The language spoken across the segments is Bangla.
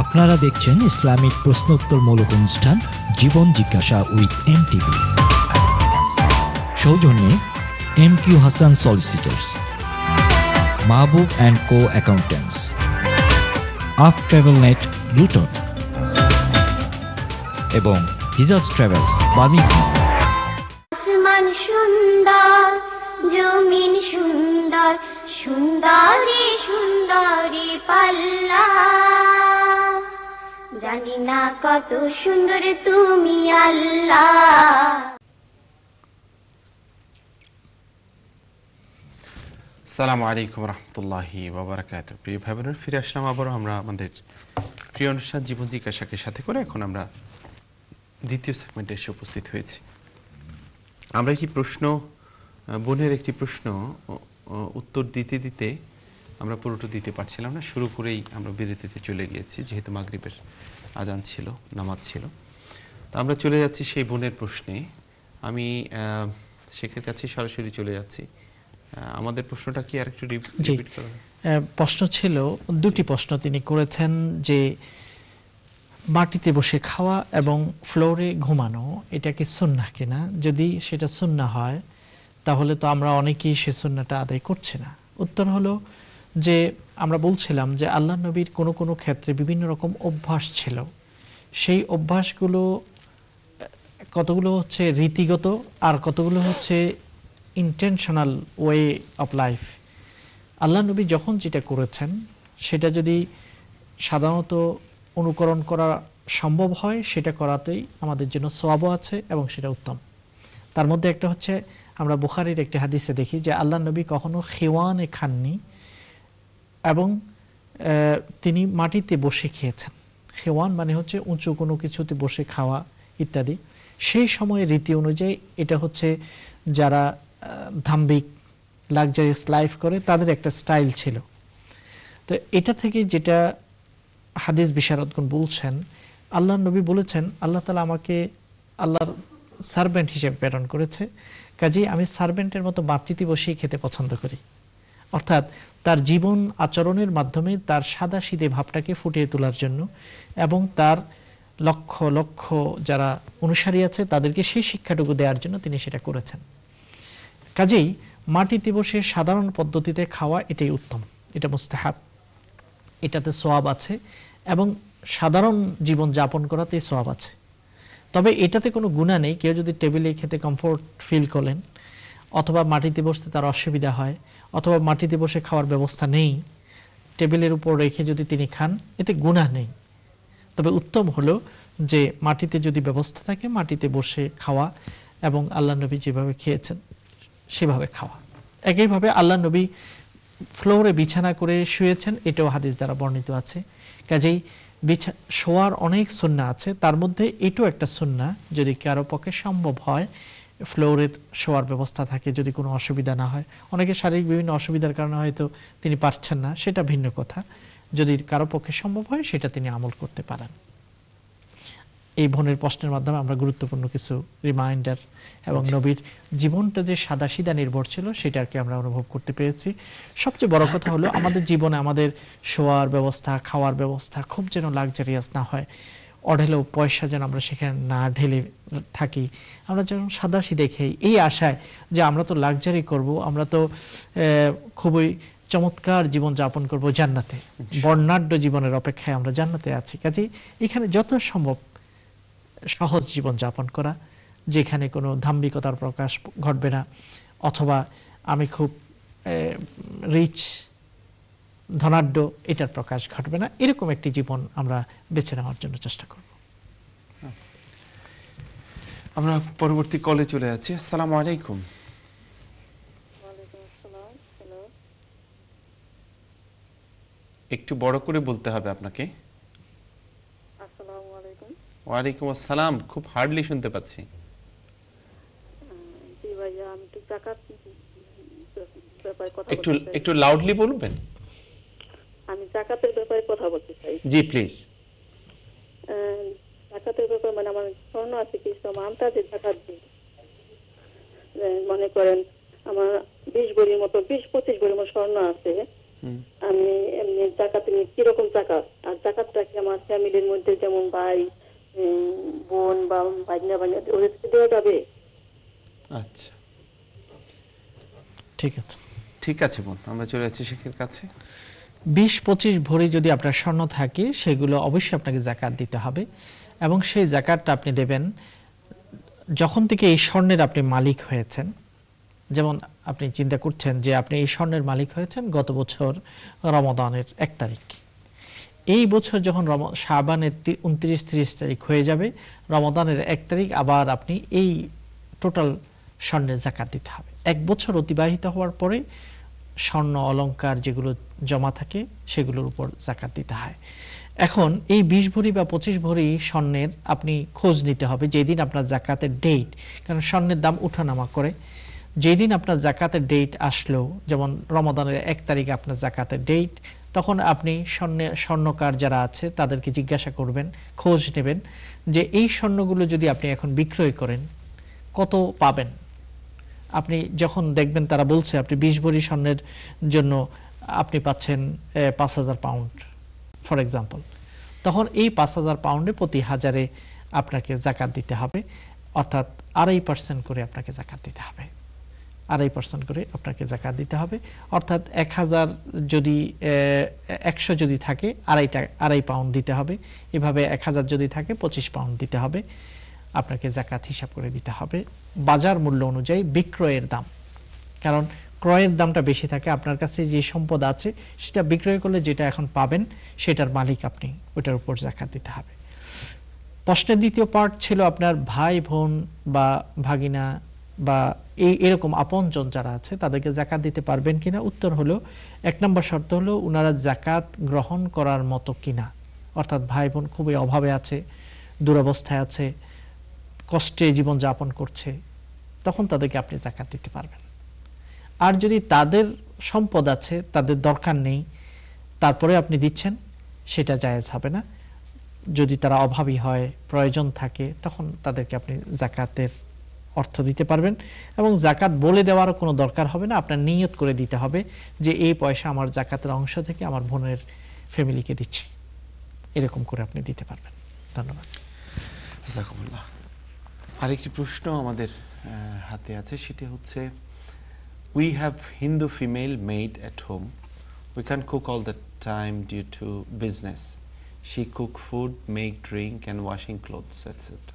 আপনারা দেখছেন ইসলামিক প্রশ্নোত্তর মূলক অনুষ্ঠান জীবন জিজ্ঞাসা উইথ এম টিভি সৌজন্যে M Q Hasan solicitors Mahbub and co accountants আফ ট্রাভেল নেট লুটন এবং হিজাস ট্রাভেলস বাণী আসমান সুন্দর জমিন সুন্দর সুন্দরী সুন্দরী পাল্লা জানি না কত সুন্দর তুমি আল্লাহ সালাম আলাইকুম রহমতুল্লাহ বাবরাকাত প্রিয় ভাই বোনের ফিরে আসলাম আবারও আমরা আমাদের প্রিয় অনুষ্ঠান জীবন জিজ্ঞাসাকে সাথে করে এখন আমরা দ্বিতীয় সেগমেন্টে এসে উপস্থিত হয়েছি আমরা একটি প্রশ্ন বোনের একটি প্রশ্ন উত্তর দিতে দিতে আমরা পুরোটা দিতে পারছিলাম না শুরু করেই আমরা বিরতিতে চলে গিয়েছি যেহেতু মাগরীবের আজান ছিল নামাজ ছিল তা আমরা চলে যাচ্ছি সেই বোনের প্রশ্নে আমি শেখের কাছে সরাসরি চলে যাচ্ছি আমাদের প্রশ্নটা কি আর একটু রিপিট করুন প্রশ্ন ছিল দুটি প্রশ্ন তিনি করেছেন যে মাটিতে বসে খাওয়া এবং ফ্লোরে ঘুমানো এটা কি সুন্না কিনা যদি সেটা সন্না হয় তাহলে তো আমরা অনেকেই সে সন্নাটা আদায় করছে না উত্তর হলো যে আমরা বলছিলাম যে আল্লাহ নবীর কোনো কোনো ক্ষেত্রে বিভিন্ন রকম অভ্যাস ছিল সেই অভ্যাসগুলো কতগুলো হচ্ছে রীতিগত আর কতগুলো হচ্ছে ইন্টেনশনাল ওয়ে অফ লাইফ আল্লাহ নবী যখন যেটা করেছেন সেটা যদি সাধারণত অনুকরণ করা সম্ভব হয় সেটা করাতেই আমাদের জন্য সোয়াবও আছে এবং সেটা উত্তম তার মধ্যে একটা হচ্ছে আমরা বুখারির একটি হাদিসে দেখি যে আল্লাহ নবী কখনো খেওয়ানে খাননি এবং তিনি মাটিতে বসে খেয়েছেন খেওয়ান মানে হচ্ছে উঁচু কোনো কিছুতে বসে খাওয়া ইত্যাদি সেই সময়ে রীতি অনুযায়ী এটা হচ্ছে যারা ধাম্বিক লাক্সারিয়াস লাইফ করে তাদের একটা স্টাইল ছিল তো এটা থেকে যেটা হাদিস বিশারদগুন বলছেন আল্লাহ নবী বলেছেন আল্লাহ তালা আমাকে আল্লাহর সার্ভেন্ট হিসেবে প্রেরণ করেছে কাজেই আমি সার্ভেন্টের মতো বাপটিতে বসেই খেতে পছন্দ করি অর্থাৎ তার জীবন আচরণের মাধ্যমে তার সাদা সিদে ভাবটাকে ফুটিয়ে তোলার জন্য এবং তার লক্ষ লক্ষ যারা অনুসারী আছে তাদেরকে সেই শিক্ষাটুকু দেওয়ার জন্য তিনি সেটা করেছেন কাজেই মাটি দিবসে সাধারণ পদ্ধতিতে খাওয়া এটাই উত্তম এটা মুস্তাহাব এটাতে সোয়াব আছে এবং সাধারণ জীবন যাপন করাতে সোয়াব আছে তবে এটাতে কোনো গুণা নেই কেউ যদি টেবিলে খেতে কমফোর্ট ফিল করেন অথবা মাটিতে বসতে তার অসুবিধা হয় অথবা মাটিতে বসে খাওয়ার ব্যবস্থা নেই টেবিলের উপর রেখে যদি তিনি খান এতে গুণা নেই তবে উত্তম হলো যে মাটিতে যদি ব্যবস্থা থাকে মাটিতে বসে খাওয়া এবং আল্লাহ নবী যেভাবে খেয়েছেন সেভাবে খাওয়া একইভাবে আল্লাহ নবী ফ্লোরে বিছানা করে শুয়েছেন এটাও হাদিস দ্বারা বর্ণিত আছে কাজেই বিছা শোয়ার অনেক সন্না আছে তার মধ্যে এটাও একটা সন্না যদি কারো পক্ষে সম্ভব হয় ফ্লোরের শোয়ার ব্যবস্থা থাকে যদি কোনো অসুবিধা না হয় অনেকে শারীরিক বিভিন্ন অসুবিধার কারণে হয়তো তিনি পারছেন না সেটা ভিন্ন কথা যদি কারো পক্ষে সম্ভব হয় সেটা তিনি আমল করতে পারেন এই বোনের প্রশ্নের মাধ্যমে আমরা গুরুত্বপূর্ণ কিছু রিমাইন্ডার এবং আচ্ছা। নবীর জীবনটা যে সাদাসিদা নির্ভর ছিল সেটাকে আমরা অনুভব করতে পেরেছি সবচেয়ে বড় কথা হলো আমাদের জীবনে আমাদের শোয়ার ব্যবস্থা খাওয়ার ব্যবস্থা খুব যেন লাক্সারিয়াস না হয় অঢেলো পয়সা যেন আমরা সেখানে না ঢেলে থাকি আমরা যেন সাদাসি দেখি এই আশায় যে আমরা তো লাক্সারি করব আমরা তো খুবই চমৎকার জীবন যাপন করব জান্নাতে বর্ণাঢ্য জীবনের অপেক্ষায় আমরা জান্নাতে আছি কাজেই এখানে যত সম্ভব সহজ জীবন যাপন করা যেখানে কোনো ধাম্বিকতার প্রকাশ ঘটবে না অথবা আমি খুব রিচ ধনাঢ্য এটার প্রকাশ ঘটবে না এরকম একটি জীবন আমরা বেছে নেওয়ার জন্য চেষ্টা করব আমরা পরবর্তী কলে চলে যাচ্ছি আসসালামু আলাইকুম একটু বড় করে বলতে হবে আপনাকে ওয়ালাইকুম আসসালাম খুব হার্ডলি শুনতে পাচ্ছি একটু একটু লাউডলি বলবেন জাকাতের ব্যাপারে কথা বলতে চাই জি প্লিজ জাকাতের ব্যাপারে মানে আমার স্বর্ণ আছে কি আমটা যে জাকাত মনে করেন আমার বিশ বড়ির মতো বিশ পঁচিশ বড়ির মতো স্বর্ণ আছে আমি এমনি জাকাত নিয়ে কিরকম জাকাত আর জাকাতটা কি আমার ফ্যামিলির মধ্যে যেমন ভাই বোন বা ভাইনা ভাইনা ওদেরকে দেওয়া যাবে আচ্ছা ঠিক আছে ঠিক আছে বোন আমরা চলে যাচ্ছি শেখের কাছে বিশ পঁচিশ ভরি যদি আপনার স্বর্ণ থাকে সেগুলো অবশ্যই আপনাকে জাকাত দিতে হবে এবং সেই জাকাতটা আপনি দেবেন যখন থেকে এই স্বর্ণের আপনি মালিক হয়েছেন যেমন আপনি চিন্তা করছেন যে আপনি এই স্বর্ণের মালিক হয়েছেন গত বছর রমদানের এক তারিখ এই বছর যখন রম শাবানের উনত্রিশ তিরিশ তারিখ হয়ে যাবে রমদানের এক তারিখ আবার আপনি এই টোটাল স্বর্ণের জাকাত দিতে হবে এক বছর অতিবাহিত হওয়ার পরে স্বর্ণ অলঙ্কার যেগুলো জমা থাকে সেগুলোর উপর জাকাত দিতে হয় এখন এই বিশ ভরি বা পঁচিশ ভরি স্বর্ণের আপনি খোঁজ নিতে হবে যেদিন আপনার জাকাতের ডেট কারণ স্বর্ণের দাম উঠানামা করে যেদিন আপনার জাকাতের ডেট আসলো যেমন রমদানের এক তারিখে আপনার জাকাতের ডেট তখন আপনি স্বর্ণের স্বর্ণকার যারা আছে তাদেরকে জিজ্ঞাসা করবেন খোঁজ নেবেন যে এই স্বর্ণগুলো যদি আপনি এখন বিক্রয় করেন কত পাবেন আপনি যখন দেখবেন তারা বলছে আপনি বিশ ভরি স্বর্ণের জন্য আপনি পাচ্ছেন পাঁচ হাজার পাউন্ড ফর এক্সাম্পল তখন এই পাঁচ হাজার পাউন্ডে প্রতি হাজারে আপনাকে জাকাত দিতে হবে অর্থাৎ আড়াই পার্সেন্ট করে আপনাকে জাকাত দিতে হবে আড়াই পার্সেন্ট করে আপনাকে জাকাত দিতে হবে অর্থাৎ এক হাজার যদি একশো যদি থাকে আড়াইটা আড়াই পাউন্ড দিতে হবে এভাবে এক হাজার যদি থাকে পঁচিশ পাউন্ড দিতে হবে আপনাকে জাকাত হিসাব করে দিতে হবে বাজার মূল্য অনুযায়ী বিক্রয়ের দাম কারণ ক্রয়ের দামটা বেশি থাকে আপনার কাছে যে সম্পদ আছে সেটা বিক্রয় করলে যেটা এখন পাবেন সেটার মালিক আপনি ওটার উপর জাকাত দিতে হবে প্রশ্নের দ্বিতীয় পার্ট ছিল আপনার ভাই বোন বা ভাগিনা বা এই এরকম আপনজন যারা আছে তাদেরকে জাকাত দিতে পারবেন কিনা উত্তর হলো এক নম্বর শর্ত হলো ওনারা জাকাত গ্রহণ করার মতো কিনা অর্থাৎ ভাই বোন খুবই অভাবে আছে দুরবস্থায় আছে কষ্টে জীবন যাপন করছে তখন তাদেরকে আপনি জাকাত দিতে পারবেন আর যদি তাদের সম্পদ আছে তাদের দরকার নেই তারপরে আপনি দিচ্ছেন সেটা জায়েজ হবে না যদি তারা অভাবী হয় প্রয়োজন থাকে তখন তাদেরকে আপনি জাকাতের অর্থ দিতে পারবেন এবং জাকাত বলে দেওয়ারও কোনো দরকার হবে না আপনার নিয়ত করে দিতে হবে যে এই পয়সা আমার জাকাতের অংশ থেকে আমার বোনের ফ্যামিলিকে দিচ্ছি এরকম করে আপনি দিতে পারবেন ধন্যবাদ আরেকটি প্রশ্ন আমাদের হাতে আছে সেটি হচ্ছে we have Hindu female maid at home we can cook all the time due to business she cook food make drink and washing clothes etcetera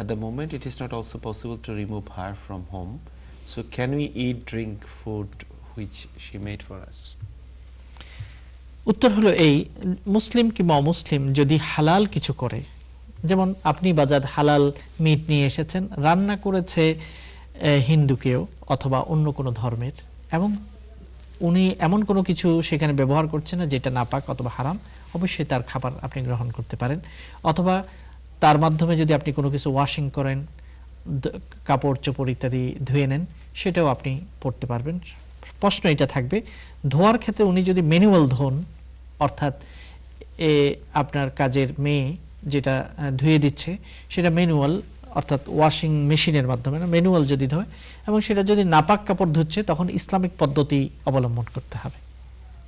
At the moment it is not also possible to remove her from home so can we eat drink food which she made for us উত্তর হলো এই মুসলিম কিংবা অমুসলিম যদি হালাল কিছু করে যেমন আপনি বাজার হালাল মিট নিয়ে এসেছেন রান্না করেছে হিন্দু কেউ অথবা অন্য কোনো ধর্মের এবং উনি এমন কোনো কিছু সেখানে ব্যবহার করছে না যেটা নাপাক অথবা হারাম অবশ্যই তার খাবার আপনি গ্রহণ করতে পারেন অথবা তার মাধ্যমে যদি আপনি কোনো কিছু ওয়াশিং করেন কাপড় চোপড় ইত্যাদি ধুয়ে নেন সেটাও আপনি পড়তে পারবেন প্রশ্ন এটা থাকবে ধোয়ার ক্ষেত্রে উনি যদি ম্যানুয়াল ধোন অর্থাৎ এ আপনার কাজের মেয়ে যেটা ধুয়ে দিচ্ছে সেটা ম্যানুয়াল অর্থাৎ ওয়াশিং মেশিনের মাধ্যমে না ম্যানুয়াল যদি ধোয় এবং সেটা যদি নাপাক কাপড় ধুচ্ছে তখন ইসলামিক পদ্ধতি অবলম্বন করতে হবে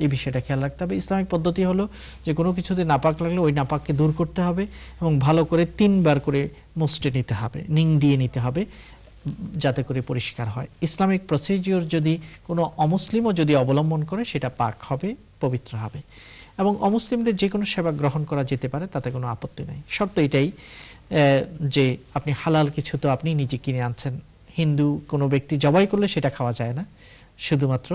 এই বিষয়টা খেয়াল রাখতে হবে ইসলামিক পদ্ধতি হলো যে কোনো কিছুতে নাপাক লাগলে ওই নাপাককে দূর করতে হবে এবং ভালো করে তিনবার করে মুসটে নিতে হবে নিং দিয়ে নিতে হবে যাতে করে পরিষ্কার হয় ইসলামিক প্রসিডিওর যদি কোনো অমুসলিমও যদি অবলম্বন করে সেটা পাক হবে পবিত্র হবে এবং অমুসলিমদের যে কোনো সেবা গ্রহণ করা যেতে পারে তাতে কোনো আপত্তি নাই শর্ত এটাই যে আপনি হালাল কিছু তো আপনি নিজে কিনে আনছেন হিন্দু কোনো ব্যক্তি জবাই করলে সেটা খাওয়া যায় না শুধুমাত্র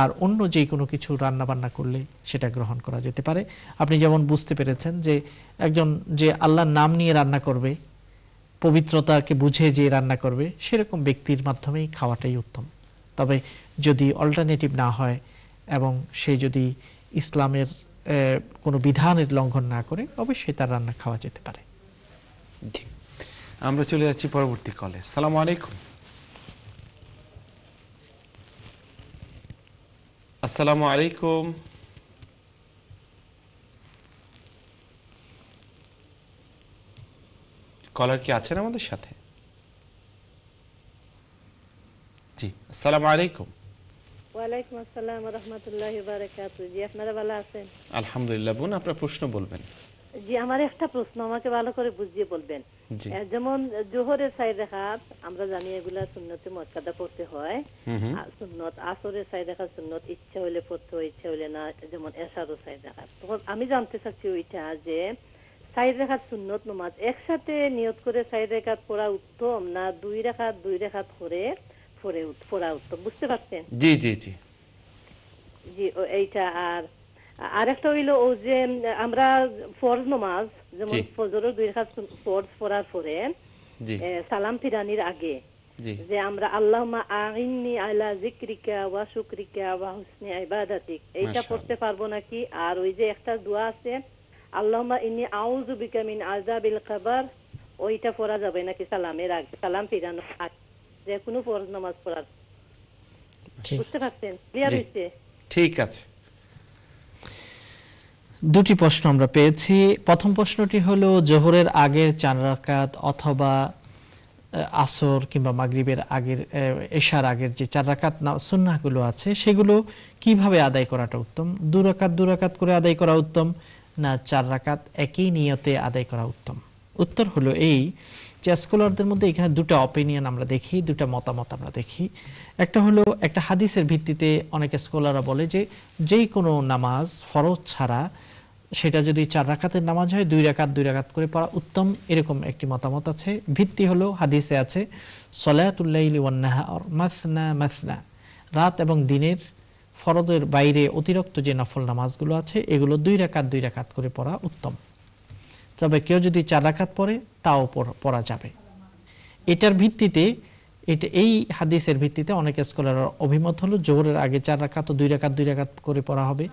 আর অন্য যে কোনো কিছু রান্না বান্না করলে সেটা গ্রহণ করা যেতে পারে আপনি যেমন বুঝতে পেরেছেন যে একজন যে আল্লাহর নাম নিয়ে রান্না করবে পবিত্রতাকে বুঝে যে রান্না করবে সেরকম ব্যক্তির মাধ্যমেই খাওয়াটাই উত্তম তবে যদি অল্টারনেটিভ না হয় এবং সে যদি ইসলামের কোনো বিধানের লঙ্ঘন না করে অবশ্যই তার রান্না খাওয়া যেতে পারে আমরা চলে যাচ্ছি পরবর্তী কলে সালাম আলাইকুম আসসালামু আলাইকুম কলার কি আছেন আমাদের সাথে জি আসসালামু আলাইকুম ওয়ালাইকুম আসসালাম রহমতুল্লাহ বারাকাতু জি আপনারা ভালো আছেন আলহামদুলিল্লাহ বোন আপনার প্রশ্ন বলবেন জি আমার একটা প্রশ্ন আমাকে ভালো করে বুঝিয়ে বলবেন যেমন জোহরের আমরা জানি এগুলা সুন্নতে মর্যাদা হয় সুন্নত আসরের সুন্নত ইচ্ছা হলে পড়তে হয় ইচ্ছা না যেমন এসারও সাইড তখন আমি জানতে চাচ্ছি ওইটা যে সাইড রেখাত সুন্নত নমাজ একসাথে নিয়ত করে সাইড রেখাত পড়া উত্তম না দুই রেখাত দুই রেখাত করে বুঝতে পারছেন জি জি জি জি এইটা আর আরেকটা ও যে আমরা ফরজ নমাজ যেমন দুই ফরজ পড়ার পরে সালাম ফিরানির আগে যে আমরা আল্লাহ আহিননি আলা ওয়া ওয়া হুসনি এইটা পড়তে পারবো নাকি আর ওই যে একটা দোয়া আছে আল্লাহমা ইনি আউযু বিকা মিন খাবার ওইটা পড়া যাবে নাকি সালামের আগে সালাম ফিরানোর আগে যে কোনো ফরজ নামাজ পড়ার বুঝতে পারছেন ক্লিয়ার হয়েছে ঠিক আছে দুটি প্রশ্ন আমরা পেয়েছি প্রথম প্রশ্নটি হলো জোহরের আগের চার রাকাত অথবা আসর কিংবা মাগরীবের আগের এশার আগের যে চার রাকাত সুন্নাহগুলো আছে সেগুলো কিভাবে আদায় করাটা উত্তম দু রাকাত দু রাকাত করে আদায় করা উত্তম না চার রাকাত একই নিয়তে আদায় করা উত্তম উত্তর হলো এই স্কলারদের মধ্যে এখানে দুটো অপিনিয়ন আমরা দেখি দুটো মতামত আমরা দেখি একটা হলো একটা হাদিসের ভিত্তিতে অনেক স্কলাররা বলে যে যেই কোনো নামাজ ফরজ ছাড়া সেটা যদি চার রাকাতের নামাজ হয় দুই রাকাত দুই রাখাত করে পড়া উত্তম এরকম একটি মতামত আছে ভিত্তি হলো হাদিসে আছে সলায়াতুল্লাইলি ওয়ান্নাহা মাসনা মাসনা রাত এবং দিনের ফরজের বাইরে অতিরিক্ত যে নফল নামাজগুলো আছে এগুলো দুই রাকাত দুই রাকাত করে পড়া উত্তম তবে কেউ যদি চার রাখাত পরে তাও পড়া যাবে এটার ভিত্তিতে এটা এই হাদিসের ভিত্তিতে অনেক স্কলার অভিমত হলো জোহরের আগে চার রাকাত দুই রাকাত দুই রাকাত করে পড়া হবে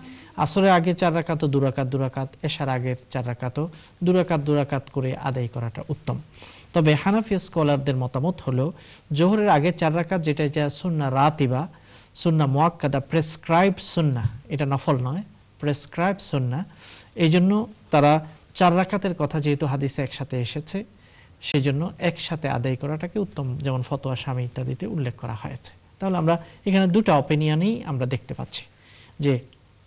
আসরের আগে চার রাকাত দু রাকাত দুরাকাত এশার আগের চার রাকাতও দু রাকাত দুরাকাত করে আদায় করাটা উত্তম তবে হানাফি স্কলারদের মতামত হলো জোহরের আগে চার রাকাত যেটা যা সুন্না রাতিবা সুন্না মোয়াক্কাদা প্রেসক্রাইব সুন্না এটা নফল নয় প্রেসক্রাইব সুন্না এই জন্য তারা চার রাখাতের কথা যেহেতু হাদিসে একসাথে এসেছে সেই জন্য একসাথে আদায় করাটাকে উত্তম যেমন ফতোয়া স্বামী ইত্যাদিতে উল্লেখ করা হয়েছে তাহলে আমরা এখানে দুটা অপিনিয়নই আমরা দেখতে পাচ্ছি যে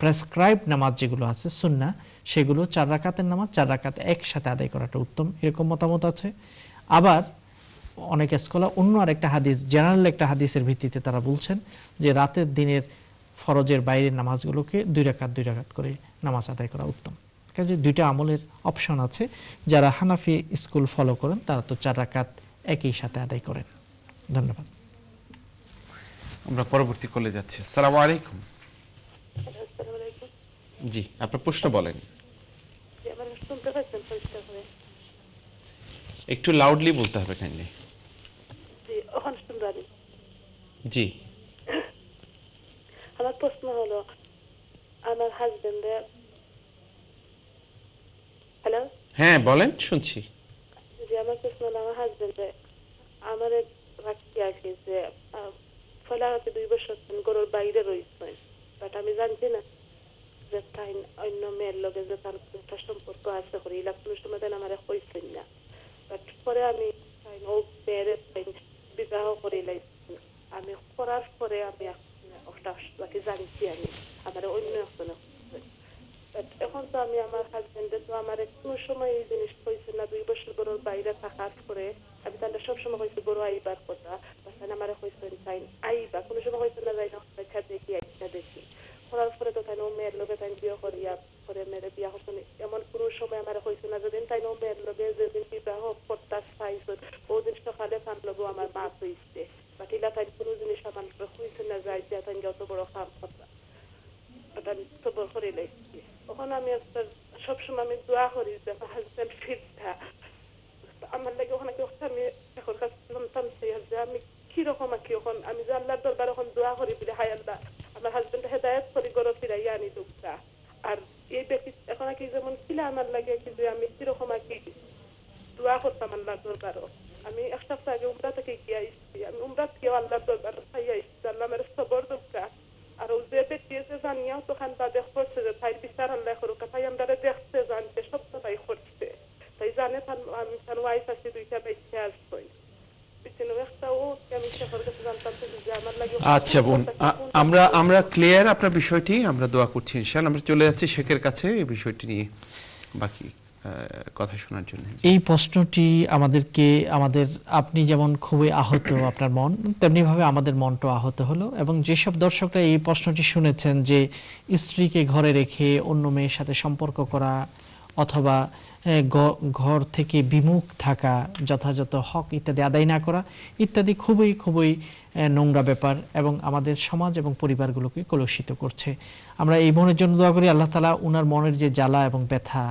প্রেসক্রাইব নামাজ যেগুলো আছে সুন্না সেগুলো চার রাখাতের নামাজ চার রাখাতে একসাথে আদায় করাটা উত্তম এরকম মতামত আছে আবার অনেক স্কলা অন্য আরেকটা হাদিস জেনারেল একটা হাদিসের ভিত্তিতে তারা বলছেন যে রাতের দিনের ফরজের বাইরের নামাজগুলোকে দুই রাকাত দুই রাকাত করে নামাজ আদায় করা উত্তম কাজে দুইটা আমলের অপশন আছে যারা হানাফি স্কুল ফলো করেন তারা তো চার রাকাত একই সাথে আদায় করেন ধন্যবাদ আমরা পরবর্তী কলে যাচ্ছি আসসালামু আলাইকুম জি আপনার প্রশ্ন বলেন একটু লাউডলি বলতে হবে কাইন্ডলি জি আমার প্রশ্ন হলো আমার হাজবেন্ডের হ্যালো হ্যাঁ বলেন শুনছি আমার প্রশ্ন আমার হাজবেন্ড আমার আছে যে ফলে দুই বছর গরুর বাইরে রয়েছে বাট আমি জানছি না যে তাই অন্য মেয়ের লগে যে তার সম্পর্ক আছে করি ইলা সময় তাই আমার না বাট পরে আমি তাই ও মেয়ের বিবাহ করে লাইছি আমি করার পরে আমি বাকি জানছি আমি আমার অন্য একজনে এখন তো আমি আমার হাজবেন্ডে তো আমার কোনো সময় এই জিনিস কইছে না দুই বছর গরুর বাইরে থাকার করে আমি তাহলে সব সময় হয়েছে গরু আইবার কথা বাসায় আমার হয়েছে তাই আইবা কোনো সময় হয়েছে না যাই না দেখা দেখি আইসা দেখি করার পরে তো তাই মেয়ের লোকে তাই বিয়ে করিয়া করে মেয়ের বিয়া করছেন রকম কি এখন আমি যে আল্লাহর দরবার এখন দোয়া করি বলে হাই আল্লাহ আমার হাজবেন্ড হেদায়ত করি গড় ফিরাইয়া আনি দুঃখটা আর এই ব্যক্তি এখন কি যেমন ছিল আমার লাগে কি যে আমি কিরকম আর কি দোয়া করতাম আল্লাহর দরবারও আচ্ছা বোন আমরা আমরা ক্লিয়ার আপনার বিষয়টি আমরা দোয়া করছি ইনশাল আমরা চলে যাচ্ছি শেখের কাছে এই বিষয়টি নিয়ে বাকি কথা শোনার জন্য এই প্রশ্নটি আমাদেরকে আমাদের আপনি যেমন খুবই আহত আপনার মন তেমনি ভাবে আমাদের মনটা আহত হলো এবং যেসব দর্শকরা এই প্রশ্নটি শুনেছেন যে স্ত্রীকে ঘরে রেখে অন্য মেয়ের সাথে সম্পর্ক করা অথবা ঘর থেকে বিমুখ থাকা যথাযথ হক ইত্যাদি আদায় না করা ইত্যাদি খুবই খুবই নোংরা ব্যাপার এবং আমাদের সমাজ এবং পরিবারগুলোকে কলুষিত করছে আমরা এই মনের জন্য দোয়া করি আল্লাহ তালা উনার মনের যে জ্বালা এবং ব্যথা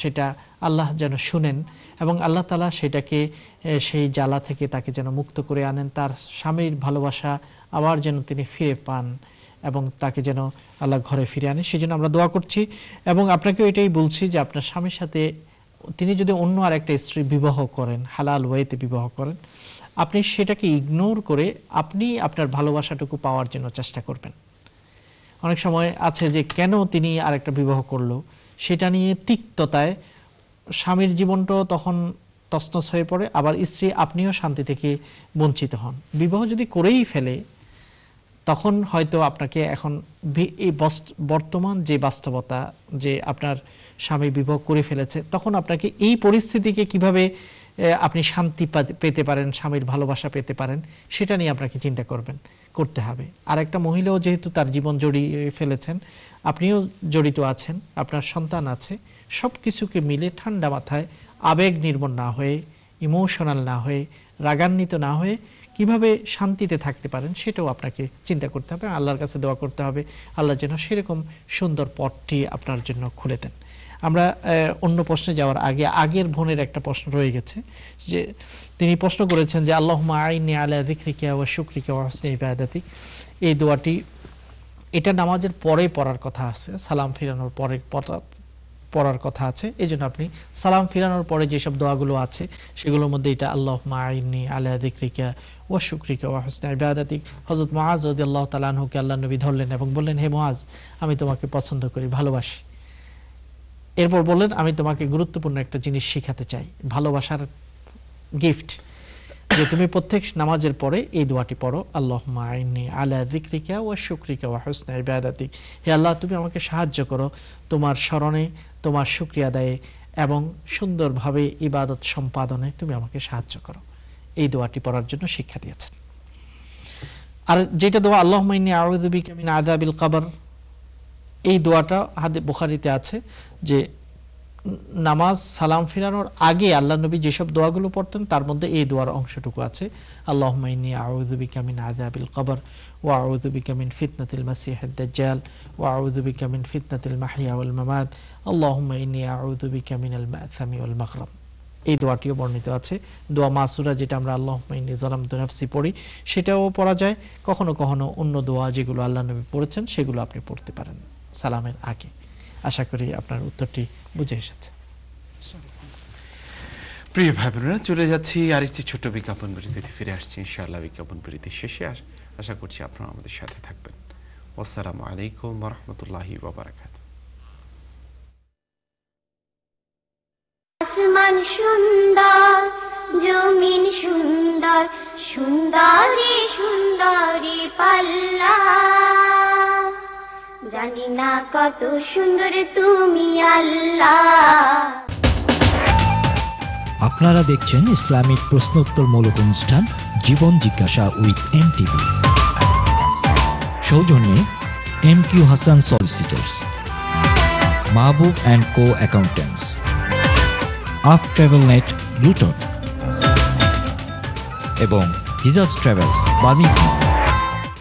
সেটা আল্লাহ যেন শুনেন এবং আল্লাহ তালা সেটাকে সেই জ্বালা থেকে তাকে যেন মুক্ত করে আনেন তার স্বামীর ভালোবাসা আবার যেন তিনি ফিরে পান এবং তাকে যেন আল্লাহ ঘরে ফিরে আনে সেজন্য আমরা দোয়া করছি এবং আপনাকেও এটাই বলছি যে আপনার স্বামীর সাথে তিনি যদি অন্য আর একটা স্ত্রী বিবাহ করেন হালাল ওয়েতে বিবাহ করেন আপনি সেটাকে ইগনোর করে আপনি আপনার ভালোবাসাটুকু পাওয়ার জন্য চেষ্টা করবেন অনেক সময় আছে যে কেন তিনি আর একটা বিবাহ করলো সেটা নিয়ে তিক্ততায় স্বামীর জীবনটাও তখন তসনস হয়ে পড়ে আবার স্ত্রী আপনিও শান্তি থেকে বঞ্চিত হন বিবাহ যদি করেই ফেলে তখন হয়তো আপনাকে এখন এই বর্তমান যে বাস্তবতা যে আপনার স্বামী বিভোগ করে ফেলেছে তখন আপনাকে এই পরিস্থিতিকে কিভাবে আপনি শান্তি পেতে পারেন স্বামীর ভালোবাসা পেতে পারেন সেটা নিয়ে আপনাকে চিন্তা করবেন করতে হবে আর একটা মহিলাও যেহেতু তার জীবন জড়িয়ে ফেলেছেন আপনিও জড়িত আছেন আপনার সন্তান আছে সব কিছুকে মিলে ঠান্ডা মাথায় আবেগ নির্মণ না হয়ে ইমোশনাল না হয়ে রাগান্বিত না হয়ে কিভাবে শান্তিতে থাকতে পারেন সেটাও আপনাকে চিন্তা করতে হবে আল্লাহর কাছে দোয়া করতে হবে আল্লাহ যেন সেরকম সুন্দর পথটি আপনার জন্য খুলে দেন আমরা অন্য প্রশ্নে যাওয়ার আগে আগের বোনের একটা প্রশ্ন রয়ে গেছে যে তিনি প্রশ্ন করেছেন যে আল্লাহ আইনে আল্লাহ দিকরিকা ও শুক্রিকা ওয়া হসনে ইবাদাতিক এই দোয়াটি এটা নামাজের পরে পড়ার কথা আছে সালাম ফিরানোর পরে পড়ার কথা আছে এই জন্য আপনি সালাম ফিরানোর পরে যেসব দোয়াগুলো আছে সেগুলোর মধ্যে এটা আল্লাহ মাইনি আল্লাহ দিকরিকা ও শুক্রিকা ওয়া হোসনে ইবাদাতিক হজরত মহাজ রদি আল্লাহ তালাহুকে আল্লাহ নবী ধরলেন এবং বললেন হে মহাজ আমি তোমাকে পছন্দ করি ভালোবাসি এরপর বললেন আমি তোমাকে গুরুত্বপূর্ণ একটা জিনিস শেখাতে চাই ভালোবাসার গিফট যে তুমি প্রত্যেক নামাজের পরে এই দোয়াটি পড়ো আল্লাহ আইনি আলা জিক্রিকা ও শুক্রিকা ওয়া হোসনা ইবাদাতিক হে আল্লাহ তুমি আমাকে সাহায্য করো তোমার স্মরণে তোমার শুক্রিয়া দেয় এবং সুন্দরভাবে ইবাদত সম্পাদনে তুমি আমাকে সাহায্য করো এই দোয়াটি পড়ার জন্য শিক্ষা দিয়েছেন আর যেটা দোয়া আল্লাহ মাইনি আউদ্দিক আমিন আদাবিল কাবার এই দোয়াটা হাদে বুখারিতে আছে যে নামাজ সালাম ফেরানোর আগে আল্লাহ নবী যেসব দোয়াগুলো পড়তেন তার মধ্যে এই দোয়ার অংশটুকু আছে আল্লাহ মাইনি আউদুবিকামিন আদাবিল কবর ও আউদুবিকামিন ফিতনাতিল মাসিহাদ্দাল ও আউদুবিকামিন ফিতনাতিল মাহিয়াউল মামাদ আল্লাহ মাইনি আউদুবিকামিন আল মাথামি উল মখরম এই দোয়াটিও বর্ণিত আছে দোয়া মাসুরা যেটা আমরা আল্লাহ মাইনি জলাম দুনাফসি পড়ি সেটাও পড়া যায় কখনো কখনো অন্য দোয়া যেগুলো আল্লাহ নবী পড়েছেন সেগুলো আপনি পড়তে পারেন সালামের আগে আশা করি আপনার উত্তরটি বুঝে এসেছে প্রিয় ভাই বোনেরা চলে যাচ্ছি আরেকটি ছোট বিজ্ঞাপন বিরতিতে ফিরে আসছি ইনশাআল্লাহ বিজ্ঞাপন বিরতির শেষে আশা করছি আপনারা আমাদের সাথে থাকবেন আসসালামু আলাইকুম রহমতুল্লাহি বাবারাকাত আসমান সুন্দর জমিন সুন্দর সুন্দরী সুন্দরী পাল্লা জানি না কত সুন্দর তুমি আল্লাহ আপনারা দেখছেন ইসলামিক প্রশ্নোত্তর মূলক অনুষ্ঠান জীবন জিজ্ঞাসা উইথ এম টিভি সৌজন্যে M Q Hasan solicitors Mahbub and co accountants আফ ট্রাভেল নেট লুটন এবং হিজাস ট্রাভেলস বার্মিংহাম